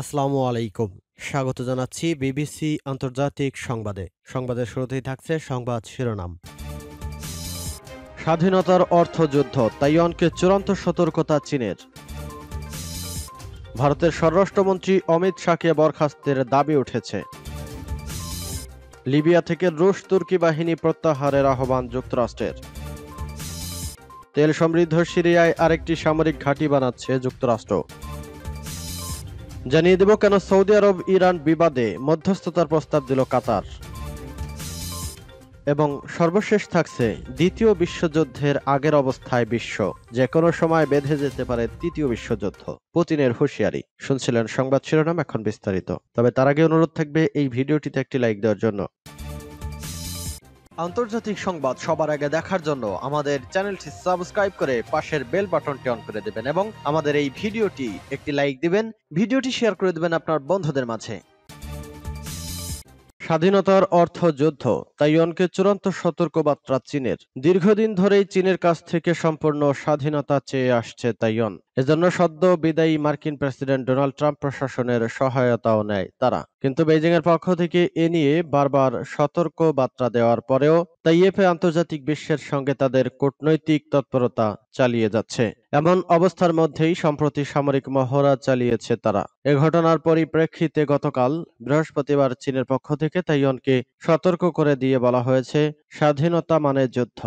আসসালামু আলাইকুম স্বাগত জানাচ্ছি বিবিসি আন্তর্জাতিক সংবাদে সংবাদের শুরুতেই থাকছে সংবাদ শিরোনাম স্বাধীনতার অর্থযুদ্ধ তাইওয়ানকে চূড়ান্ত সতর্কতা চীনের ভারতের স্বরাষ্ট্রমন্ত্রী অমিত শাহকে বরখাস্তের দাবি উঠেছে লিবিয়া থেকে রুশ তুর্কি বাহিনী প্রত্যাহারের আহ্বান যুক্তরাষ্ট্রের তেল সমৃদ্ধ সিরিয়ায় আরেকটি সামরিক ঘাঁটি বানাচ্ছে যুক্তরাষ্ট্র জানিয়ে দেব কেন সৌদি আরব ইরান বিবাদে মধ্যস্থতার প্রস্তাব দিল কাতার এবং সর্বশেষ থাকছে দ্বিতীয় বিশ্বযুদ্ধের আগের অবস্থায় বিশ্ব যে কোনো সময় বেঁধে যেতে পারে তৃতীয় বিশ্বযুদ্ধ পুতিনের হুঁশিয়ারি শুনছিলেন সংবাদ শিরোনাম এখন বিস্তারিত তবে তার আগে অনুরোধ থাকবে এই ভিডিওটিতে একটি লাইক দেওয়ার জন্য আন্তর্জাতিক সংবাদ সবার আগে দেখার জন্য আমাদের চ্যানেলটি সাবস্ক্রাইব করে পাশের বেল বাটনটি অন করে দেবেন এবং আমাদের এই ভিডিওটি একটি লাইক দিবেন ভিডিওটি শেয়ার করে দেবেন আপনার বন্ধুদের মাঝে স্বাধীনতার অর্থ যুদ্ধ তাইওয়ানকে চূড়ান্ত সতর্কবার্তা চীনের দীর্ঘদিন ধরেই চীনের কাছ থেকে সম্পূর্ণ স্বাধীনতা চেয়ে আসছে তাইওয়ান এজন্য সদ্য বিদায়ী মার্কিন প্রেসিডেন্ট ডোনাল্ড ট্রাম্প প্রশাসনের সহায়তাও নেয় তারা কিন্তু বেজিং এর পক্ষ থেকে এ নিয়ে বারবার সতর্ক বার্তা দেওয়ার পরেও তাইয়েফে আন্তর্জাতিক বিশ্বের সঙ্গে তাদের কূটনৈতিক তৎপরতা চালিয়ে যাচ্ছে এমন অবস্থার মধ্যেই সম্প্রতি সামরিক মহড়া চালিয়েছে তারা এ ঘটনার পরিপ্রেক্ষিতে গতকাল বৃহস্পতিবার চীনের পক্ষ থেকে তাইওয়ানকে সতর্ক করে দিয়ে বলা হয়েছে স্বাধীনতা মানে যুদ্ধ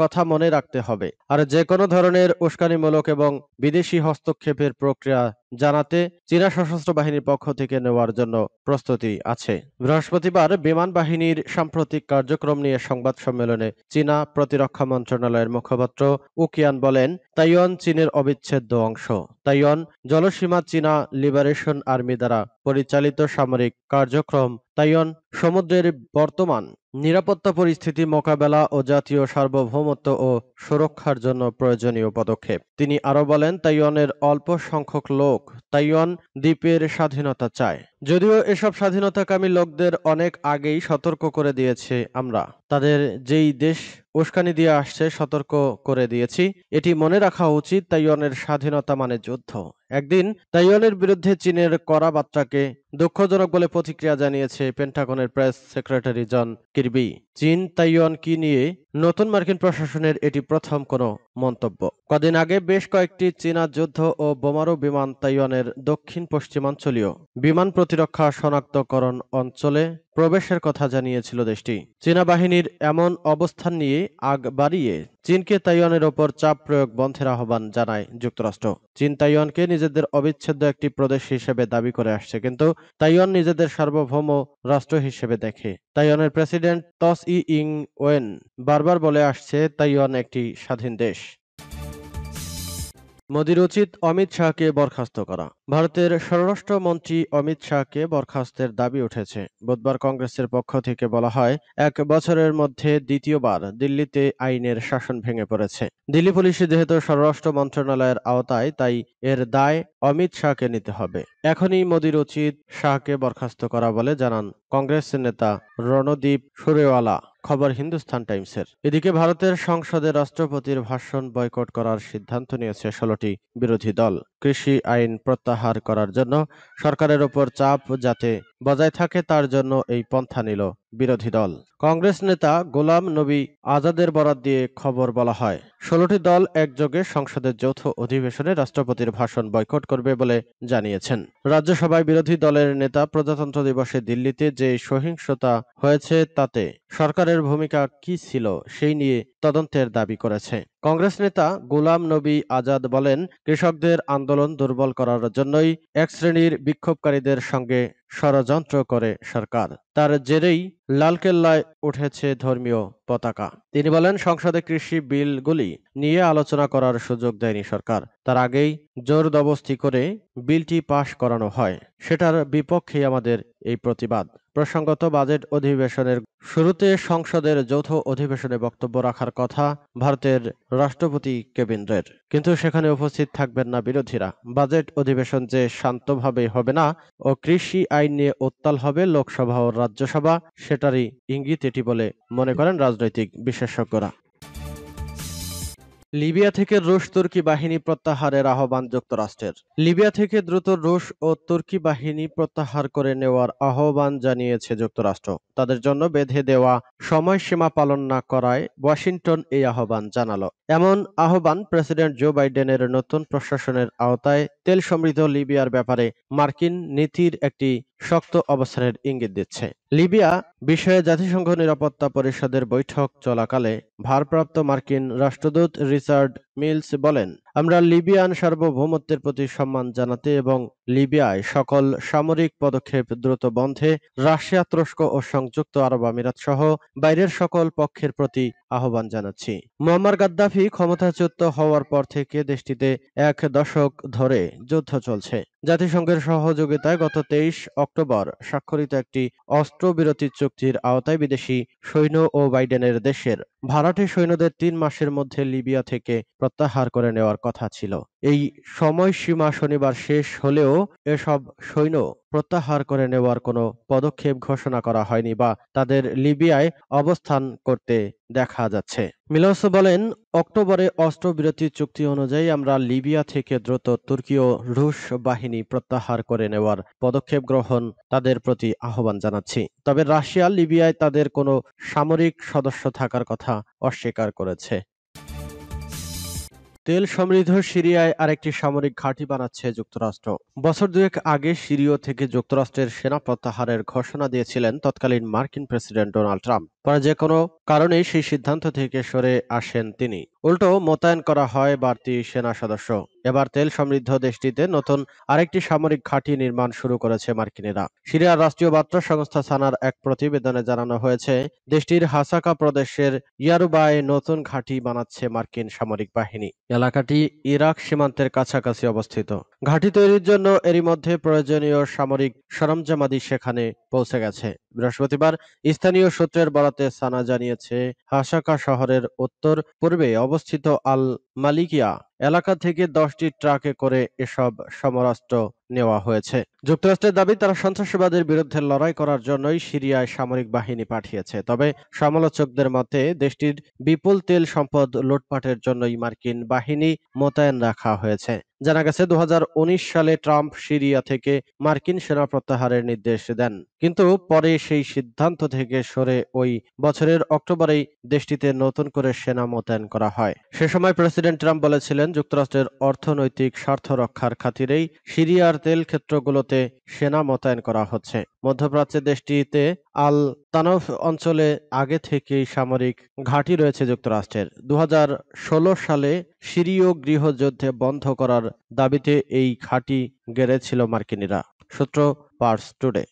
কথা মনে রাখতে হবে আর যে কোনো ধরনের উস্কানিমূলক এবং বিদেশি হস্তক্ষেপের প্রক্রিয়া জানাতে চীনা সশস্ত্র বাহিনীর পক্ষ থেকে নেওয়ার জন্য প্রস্তুতি আছে বৃহস্পতিবার বিমান বাহিনীর সাম্প্রতিক কার্যক্রম নিয়ে সংবাদ সম্মেলনে চীনা প্রতিরক্ষা মন্ত্রণালয়ের মুখপাত্র উকিয়ান বলেন তাইওয়ান চীনের অবিচ্ছেদ্য অংশ তাইওয়ান জলসীমা চীনা লিবারেশন আর্মি দ্বারা পরিচালিত সামরিক কার্যক্রম তাইওয়ান সমুদ্রের বর্তমান নিরাপত্তা পরিস্থিতি মোকাবেলা ও জাতীয় সার্বভৌমত্ব ও সুরক্ষার জন্য প্রয়োজনীয় পদক্ষেপ তিনি আরও বলেন তাইওয়ানের অল্প সংখ্যক লোক তাইওয়ান দ্বীপের স্বাধীনতা চায় যদিও এসব স্বাধীনতাকামী লোকদের অনেক আগেই সতর্ক করে দিয়েছে আমরা তাদের যেই দেশ উস্কানি দিয়ে আসছে সতর্ক করে দিয়েছি এটি মনে রাখা উচিত তাইওয়ানের স্বাধীনতা মানে যুদ্ধ একদিন তাইওয়ানের বিরুদ্ধে চীনের করা বার্তাকে দুঃখজনক বলে প্রতিক্রিয়া জানিয়েছে পেন্টাগনের প্রেস সেক্রেটারি জন কিরবি চীন তাইওয়ান কি নিয়ে নতুন মার্কিন প্রশাসনের এটি প্রথম কোনো মন্তব্য কদিন আগে বেশ কয়েকটি চীনা যুদ্ধ ও বোমারু বিমান তাইওয়ানের দক্ষিণ পশ্চিমাঞ্চলীয় বিমান প্রতিরক্ষা শনাক্তকরণ অঞ্চলে প্রবেশের কথা জানিয়েছিল দেশটি চীনা বাহিনীর এমন অবস্থান নিয়ে আগ বাড়িয়ে চীনকে তাইওয়ানের ওপর চাপ প্রয়োগ বন্ধের আহ্বান জানায় যুক্তরাষ্ট্র চীন তাইওয়ানকে নিজেদের অবিচ্ছেদ্য একটি প্রদেশ হিসেবে দাবি করে আসছে কিন্তু তাইওয়ান নিজেদের সার্বভৌম রাষ্ট্র হিসেবে দেখে তাইওয়ানের প্রেসিডেন্ট টস ই ইং ওয়েন বারবার বলে আসছে তাইওয়ান একটি স্বাধীন দেশ মোদির উচিত অমিত শাহকে বরখাস্ত করা ভারতের স্বরাষ্ট্রমন্ত্রী অমিত শাহকে বরখাস্তের দাবি উঠেছে বুধবার কংগ্রেসের পক্ষ থেকে বলা হয় এক বছরের মধ্যে দ্বিতীয়বার দিল্লিতে আইনের শাসন ভেঙে পড়েছে দিল্লি পুলিশ যেহেতু স্বরাষ্ট্র মন্ত্রণালয়ের আওতায় তাই এর দায় অমিত শাহকে নিতে হবে এখনই মোদির উচিত শাহকে বরখাস্ত করা বলে জানান কংগ্রেস নেতা রণদীপ সুরেওয়ালা খবর হিন্দুস্তান টাইমসের এদিকে ভারতের সংসদে রাষ্ট্রপতির ভাষণ বয়কট করার সিদ্ধান্ত নিয়েছে ষোলোটি বিরোধী দল কৃষি আইন প্রত্যাহার করার জন্য সরকারের ওপর চাপ যাতে বজায় থাকে তার জন্য এই পন্থা নিল বিরোধী দল কংগ্রেস নেতা গোলাম নবী আজাদের বরাদ দিয়ে খবর বলা হয় ষোলোটি দল একযোগে সংসদের যৌথ অধিবেশনে রাষ্ট্রপতির ভাষণ বয়কট করবে বলে জানিয়েছেন রাজ্যসভায় বিরোধী দলের নেতা প্রজাতন্ত্র দিবসে দিল্লিতে যে সহিংসতা হয়েছে তাতে সরকারের ভূমিকা কি ছিল সেই নিয়ে তদন্তের দাবি করেছে কংগ্রেস নেতা গোলাম নবী আজাদ বলেন কৃষকদের আন্দোলন দুর্বল করার জন্যই এক শ্রেণীর বিক্ষোভকারীদের সঙ্গে ষড়যন্ত্র করে সরকার তার জেরেই লালকেল্লায় উঠেছে ধর্মীয় পতাকা তিনি বলেন সংসদে কৃষি বিলগুলি নিয়ে আলোচনা করার সুযোগ দেয়নি সরকার তার আগেই জোরদবস্তি করে বিলটি পাশ করানো হয় সেটার বিপক্ষেই আমাদের এই প্রতিবাদ প্রসঙ্গত বাজেট অধিবেশনের শুরুতে সংসদের যৌথ অধিবেশনে বক্তব্য রাখার কথা ভারতের রাষ্ট্রপতি কেবিন্দ্রের কিন্তু সেখানে উপস্থিত থাকবেন না বিরোধীরা বাজেট অধিবেশন যে শান্তভাবে হবে না ও কৃষি আইন নিয়ে উত্তাল হবে লোকসভা ও রাজ্যসভা সেটারই ইঙ্গিত এটি বলে মনে করেন রাজনৈতিক বিশেষজ্ঞরা লিবিয়া থেকে রুশ তুর্কি বাহিনী প্রত্যাহারের আহ্বান যুক্তরাষ্ট্রের লিবিয়া থেকে দ্রুত রুশ ও তুর্কি বাহিনী প্রত্যাহার করে নেওয়ার আহ্বান জানিয়েছে যুক্তরাষ্ট্র তাদের জন্য বেঁধে দেওয়া সময়সীমা পালন না করায় ওয়াশিংটন এই আহ্বান জানালো এমন আহ্বান প্রেসিডেন্ট জো বাইডেনের নতুন প্রশাসনের আওতায় তেল সমৃদ্ধ লিবিয়ার ব্যাপারে মার্কিন নীতির একটি শক্ত অবস্থানের ইঙ্গিত দিচ্ছে লিবিয়া বিষয়ে জাতিসংঘ নিরাপত্তা পরিষদের বৈঠক চলাকালে ভারপ্রাপ্ত মার্কিন রাষ্ট্রদূত রিচার্ড মিলস বলেন আমরা লিবিয়ান সার্বভৌমত্বের প্রতি সম্মান জানাতে এবং লিবিয়ায় সকল সামরিক পদক্ষেপ দ্রুত বন্ধে রাশিয়া তুরস্ক ও সংযুক্ত আরব আমিরাত সহ বাইরের সকল পক্ষের প্রতি আহ্বান জানাচ্ছি মোহাম্মদ গাদ্দাফি ক্ষমতাচ্যুত হওয়ার পর থেকে দেশটিতে এক দশক ধরে যুদ্ধ চলছে জাতিসংঘের সহযোগিতায় গত তেইশ অক্টোবর স্বাক্ষরিত একটি অস্ত্রবিরতি চুক্তির আওতায় বিদেশি সৈন্য ও বাইডেনের দেশের ভাড়াটে সৈন্যদের তিন মাসের মধ্যে লিবিয়া থেকে প্রত্যাহার করে নেওয়ার কথা ছিল এই সময়সীমা শনিবার শেষ হলেও এসব সৈন্য প্রত্যাহার করে নেওয়ার কোনো পদক্ষেপ ঘোষণা করা হয়নি বা তাদের লিবিয়ায় অবস্থান করতে দেখা যাচ্ছে মিলস বলেন অক্টোবরে অস্ত্রবিরতি চুক্তি অনুযায়ী আমরা লিবিয়া থেকে দ্রুত তুর্কীয় রুশ বাহিনী প্রত্যাহার করে নেওয়ার পদক্ষেপ গ্রহণ তাদের প্রতি আহ্বান জানাচ্ছি তবে রাশিয়া লিবিয়ায় তাদের কোনো সামরিক সদস্য থাকার কথা অস্বীকার করেছে তেল সমৃদ্ধ সিরিয়ায় আরেকটি সামরিক ঘাঁটি বানাচ্ছে যুক্তরাষ্ট্র বছর দুয়েক আগে সিরিয় থেকে যুক্তরাষ্ট্রের সেনা প্রত্যাহারের ঘোষণা দিয়েছিলেন তৎকালীন মার্কিন প্রেসিডেন্ট ডোনাল্ড ট্রাম্প পরে যে কোনো কারণেই সেই সিদ্ধান্ত থেকে সরে আসেন তিনি উল্টো মোতায়েন করা হয় বাড়তি সেনা সদস্য এবার তেল সমৃদ্ধ দেশটিতে নতুন আরেকটি সামরিক ঘাঁটি নির্মাণ শুরু করেছে মার্কিনেরা সিরিয়ার রাষ্ট্রীয় বার্তা সংস্থা সানার এক প্রতিবেদনে জানানো হয়েছে দেশটির হাসাকা প্রদেশের ইয়ারুবায় নতুন ঘাঁটি বানাচ্ছে মার্কিন সামরিক বাহিনী এলাকাটি ইরাক সীমান্তের কাছাকাছি অবস্থিত ঘাঁটি তৈরির জন্য এরই মধ্যে প্রয়োজনীয় সামরিক সরঞ্জামাদি সেখানে পৌঁছে গেছে বৃহস্পতিবার স্থানীয় সূত্রের বরাতে সানা জানিয়েছে হাসাকা শহরের উত্তর পূর্বে অবস্থিত আল মালিকিয়া এলাকা থেকে দশটি ট্রাকে করে এসব সমরাস্ত্র নেওয়া হয়েছে যুক্তরাষ্ট্রের দাবি তারা সন্ত্রাসবাদের বিরুদ্ধে লড়াই করার জন্যই সিরিয়ায় সামরিক বাহিনী পাঠিয়েছে তবে সমালোচকদের মতে দেশটির বিপুল তেল সম্পদ লুটপাটের জন্যই মার্কিন বাহিনী মোতায়েন রাখা হয়েছে জানা গেছে দু সালে ট্রাম্প সিরিয়া থেকে মার্কিন সেনা প্রত্যাহারের নির্দেশ দেন কিন্তু পরে সেই সিদ্ধান্ত থেকে সরে ওই বছরের অক্টোবরেই দেশটিতে নতুন করে সেনা মোতায়েন করা হয় সে সময় প্রেসিডেন্ট ট্রাম্প বলেছিলেন যুক্তরাষ্ট্রের অর্থনৈতিক স্বার্থ রক্ষার খাতিরেই সিরিয়ার তেল ক্ষেত্রগুলোতে সেনা মোতায়েন করা হচ্ছে মধ্যপ্রাচ্যের দেশটিতে আল তানফ অঞ্চলে আগে থেকেই সামরিক ঘাঁটি রয়েছে যুক্তরাষ্ট্রের দু সালে সিরীয় গৃহযুদ্ধে বন্ধ করার দাবিতে এই ঘাঁটি গেড়েছিল মার্কিনীরা সূত্র পার্স টুডে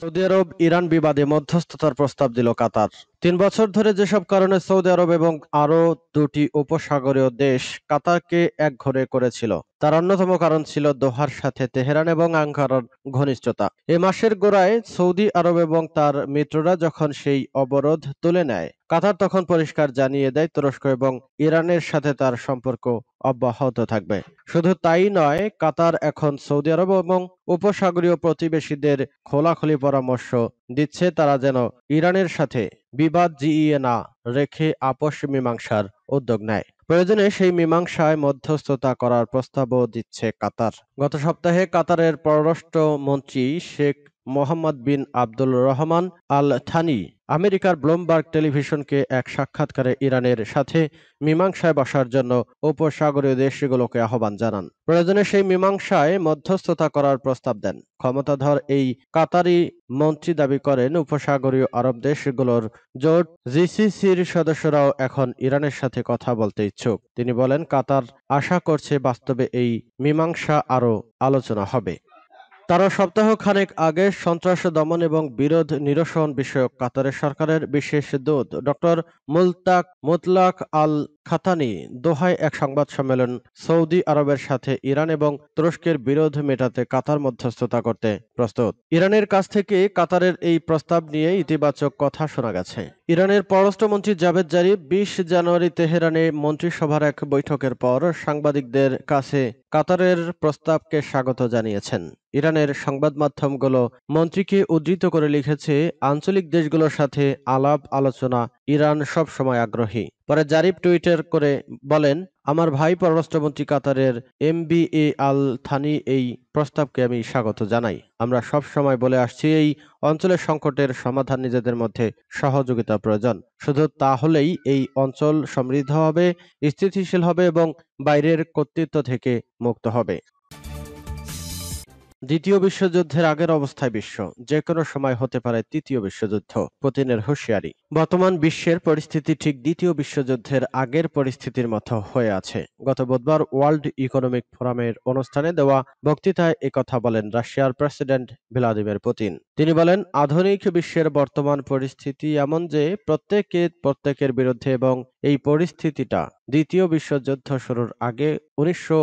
সৌদি আরব ইরান বিবাদে মধ্যস্থতার প্রস্তাব দিল কাতার তিন বছর ধরে যেসব কারণে সৌদি আরব এবং আরও দুটি উপসাগরীয় দেশ কাতারকে একঘরে করেছিল তার অন্যতম কারণ ছিল দোহার সাথে তেহরান এবং আঙ্কারার ঘনিষ্ঠতা এ মাসের গোড়ায় সৌদি আরব এবং তার মিত্ররা যখন সেই অবরোধ তুলে নেয় কাতার তখন পরিষ্কার জানিয়ে দেয় তুরস্ক এবং ইরানের সাথে তার সম্পর্ক অব্যাহত থাকবে শুধু তাই নয় কাতার এখন সৌদি আরব এবং উপসাগরীয় প্রতিবেশীদের খোলাখুলি পরামর্শ দিচ্ছে তারা যেন ইরানের সাথে বিবাদ জিইয়ে না রেখে আপস মীমাংসার উদ্যোগ নেয় প্রয়োজনে সেই মীমাংসায় মধ্যস্থতা করার প্রস্তাবও দিচ্ছে কাতার গত সপ্তাহে কাতারের পররাষ্ট্রমন্ত্রী Sheikh Mohammed bin Abdul Rahman Al Thani আমেরিকার ব্লুমবার্গ টেলিভিশনকে এক সাক্ষাৎকারে ইরানের সাথে মীমাংসায় বসার জন্য উপসাগরীয় দেশগুলোকে আহ্বান জানান প্রয়োজনে সেই মীমাংসায় মধ্যস্থতা করার প্রস্তাব দেন ক্ষমতাধর এই কাতারি মন্ত্রী দাবি করেন উপসাগরীয় আরব দেশগুলোর জোট জিসিসির সদস্যরাও এখন ইরানের সাথে কথা বলতে ইচ্ছুক তিনি বলেন কাতার আশা করছে বাস্তবে এই মীমাংসা আরও আলোচনা হবে তারা সপ্তাহ খানেক আগে সন্ত্রাস দমন এবং বিরোধ নিরসন বিষয়ক কাতারের সরকারের বিশেষ দূত ডক্টর মুলতাক মুতলাক আল খাতানি দোহায় এক সংবাদ সম্মেলন সৌদি আরবের সাথে ইরান এবং তুরস্কের বিরোধ মেটাতে কাতার মধ্যস্থতা করতে প্রস্তুত ইরানের কাছ থেকে কাতারের এই প্রস্তাব নিয়ে ইতিবাচক কথা শোনা গেছে ইরানের পররাষ্ট্রমন্ত্রী জাভেদ জারিফ বিশ জানুয়ারি তেহরানে মন্ত্রিসভার এক বৈঠকের পর সাংবাদিকদের কাছে কাতারের প্রস্তাবকে স্বাগত জানিয়েছেন ইরানের সংবাদ মাধ্যমগুলো মন্ত্রীকে উদ্ধৃত করে লিখেছে আঞ্চলিক দেশগুলোর সাথে আলাপ আলোচনা ইরান সবসময় আগ্রহী পরে জারিফ টুইটার করে বলেন আমার ভাই পররাষ্ট্রমন্ত্রী কাতারের M B A Al Thani এই প্রস্তাবকে আমি স্বাগত জানাই আমরা সব সময় বলে আসছি এই অঞ্চলের সংকটের সমাধান নিজেদের মধ্যে সহযোগিতা প্রয়োজন শুধু তাহলেই এই অঞ্চল সমৃদ্ধ হবে স্থিতিশীল হবে এবং বাইরের কর্তৃত্ব থেকে মুক্ত হবে দ্বিতীয় বিশ্বযুদ্ধের আগের অবস্থায় বিশ্ব যে কোনো সময় হতে পারে তৃতীয় বিশ্বযুদ্ধ পুতিনের হুঁশিয়ারি বর্তমান বিশ্বের পরিস্থিতি ঠিক দ্বিতীয় বিশ্বযুদ্ধের আগের পরিস্থিতির মতো হয়ে আছে গত বুধবার ওয়ার্ল্ড ইকোনমিক ফোরামের অনুষ্ঠানে দেওয়া বক্তৃতায় একথা বলেন রাশিয়ার প্রেসিডেন্ট ভ্লাদিমির পুতিন তিনি বলেন আধুনিক বিশ্বের বর্তমান পরিস্থিতি এমন যে প্রত্যেকে প্রত্যেকের বিরুদ্ধে এবং এই পরিস্থিতিটা দ্বিতীয় বিশ্বযুদ্ধ শুরুর আগে উনিশশো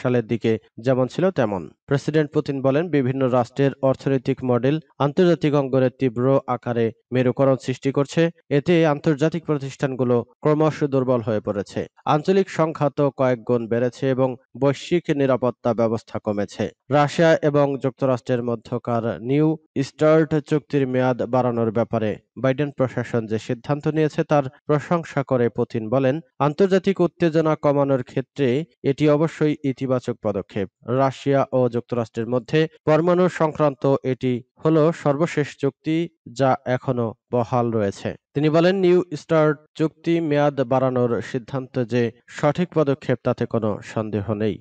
সালের দিকে যেমন ছিল তেমন প্রেসিডেন্ট পুতিন বলেন বিভিন্ন রাষ্ট্রের অর্থনৈতিক মডেল আন্তর্জাতিক অঙ্গনের তীব্র আকারে মেরুকরণ সৃষ্টি করছে এতে আন্তর্জাতিক প্রতিষ্ঠানগুলো ক্রমশ দুর্বল হয়ে পড়েছে আঞ্চলিক সংখ্যাত কয়েক গুণ বেড়েছে এবং বৈশ্বিক নিরাপত্তা ব্যবস্থা কমেছে রাশিয়া এবং যুক্তরাষ্ট্রের মধ্যকার নিউ স্টার্ট চুক্তির মেয়াদ বাড়ানোর ব্যাপারে বাইডেন প্রশাসন যে সিদ্ধান্ত নিয়েছে তার প্রশংসা করে পুতিন বলেন আন্তর্জাতিক উত্তেজনা কমানোর ক্ষেত্রে এটি অবশ্যই ইতিবাচক পদক্ষেপ রাশিয়া ও যুক্তরাষ্ট্রের মধ্যে পরমাণু সংক্রান্ত এটি হল সর্বশেষ চুক্তি যা এখনো বহাল রয়েছে তিনি বলেন নিউ স্টার চুক্তি মেয়াদ বাড়ানোর সিদ্ধান্ত যে সঠিক পদক্ষেপ তাতে কোনো সন্দেহ নেই